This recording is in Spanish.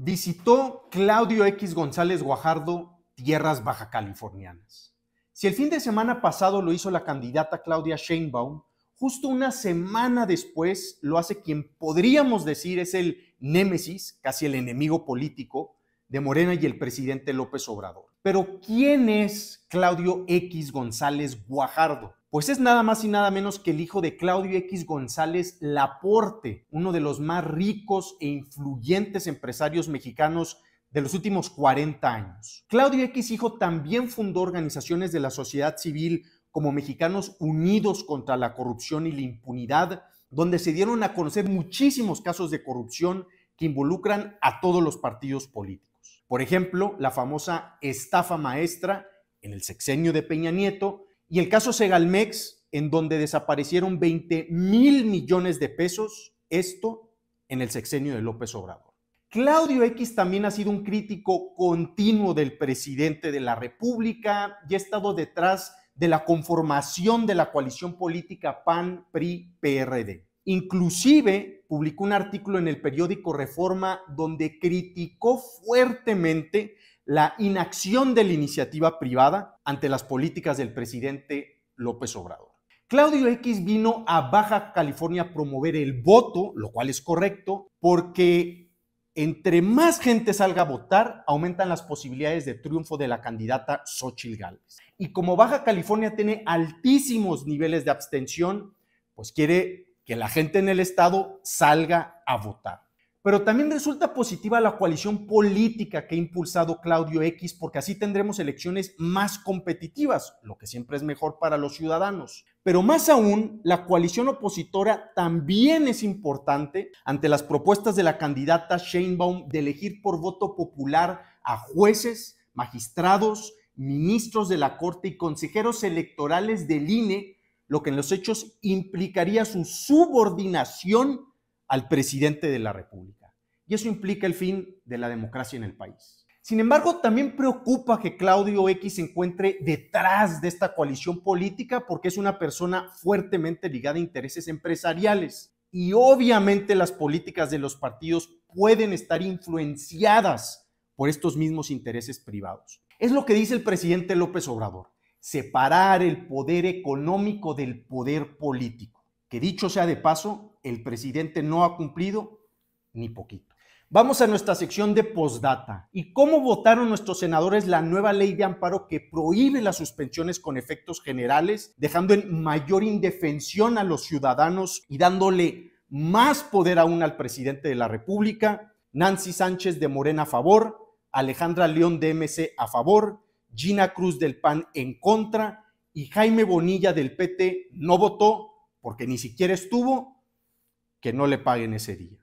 visitó Claudio X González Guajardo tierras baja californianas. Si el fin de semana pasado lo hizo la candidata Claudia Sheinbaum, justo una semana después lo hace quien podríamos decir es el némesis, casi el enemigo político de Morena y el presidente López Obrador. Pero ¿quién es Claudio X González Guajardo? Pues es nada más y nada menos que el hijo de Claudio X González Laporte, uno de los más ricos e influyentes empresarios mexicanos de los últimos 40 años. Claudio X hijo también fundó organizaciones de la sociedad civil como Mexicanos Unidos contra la Corrupción y la Impunidad, donde se dieron a conocer muchísimos casos de corrupción que involucran a todos los partidos políticos. Por ejemplo, la famosa estafa maestra en el sexenio de Peña Nieto, y el caso Segalmex, en donde desaparecieron 20 mil millones de pesos, esto en el sexenio de López Obrador. Claudio X también ha sido un crítico continuo del presidente de la República y ha estado detrás de la conformación de la coalición política PAN-PRI-PRD. Inclusive publicó un artículo en el periódico Reforma donde criticó fuertemente la inacción de la iniciativa privada ante las políticas del presidente López Obrador. Claudio X vino a Baja California a promover el voto, lo cual es correcto, porque entre más gente salga a votar, aumentan las posibilidades de triunfo de la candidata Xochitl Gálvez. Y como Baja California tiene altísimos niveles de abstención, pues quiere que la gente en el estado salga a votar. Pero también resulta positiva la coalición política que ha impulsado Claudio X porque así tendremos elecciones más competitivas, lo que siempre es mejor para los ciudadanos. Pero más aún, la coalición opositora también es importante ante las propuestas de la candidata Sheinbaum de elegir por voto popular a jueces, magistrados, ministros de la Corte y consejeros electorales del INE, lo que en los hechos implicaría su subordinación al presidente de la República y eso implica el fin de la democracia en el país. Sin embargo, también preocupa que Claudio X se encuentre detrás de esta coalición política porque es una persona fuertemente ligada a intereses empresariales. Y obviamente las políticas de los partidos pueden estar influenciadas por estos mismos intereses privados. Es lo que dice el presidente López Obrador, separar el poder económico del poder político, que dicho sea de paso, el presidente no ha cumplido ni poquito. Vamos a nuestra sección de postdata y cómo votaron nuestros senadores la nueva ley de amparo que prohíbe las suspensiones con efectos generales, dejando en mayor indefensión a los ciudadanos y dándole más poder aún al presidente de la República, Nancy Sánchez de Morena a favor, Alejandra León de MC a favor, Gina Cruz del PAN en contra y Jaime Bonilla del PT no votó porque ni siquiera estuvo, que no le paguen ese día.